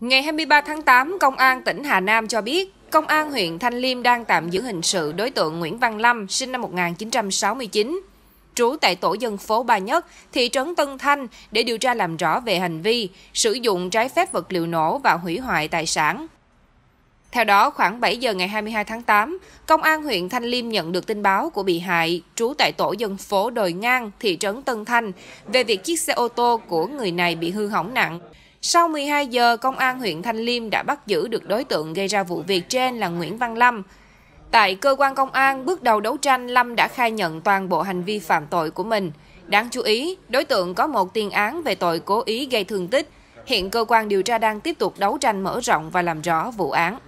Ngày 23 tháng 8, Công an tỉnh Hà Nam cho biết, Công an huyện Thanh Liêm đang tạm giữ hình sự đối tượng Nguyễn Văn Lâm, sinh năm 1969, trú tại tổ dân phố Ba Nhất, thị trấn Tân Thanh để điều tra làm rõ về hành vi sử dụng trái phép vật liệu nổ và hủy hoại tài sản. Theo đó, khoảng 7 giờ ngày 22 tháng 8, Công an huyện Thanh Liêm nhận được tin báo của bị hại trú tại tổ dân phố Đồi Ngang, thị trấn Tân Thanh về việc chiếc xe ô tô của người này bị hư hỏng nặng. Sau 12 giờ, Công an huyện Thanh Liêm đã bắt giữ được đối tượng gây ra vụ việc trên là Nguyễn Văn Lâm. Tại cơ quan công an, bước đầu đấu tranh, Lâm đã khai nhận toàn bộ hành vi phạm tội của mình. Đáng chú ý, đối tượng có một tiền án về tội cố ý gây thương tích. Hiện cơ quan điều tra đang tiếp tục đấu tranh mở rộng và làm rõ vụ án.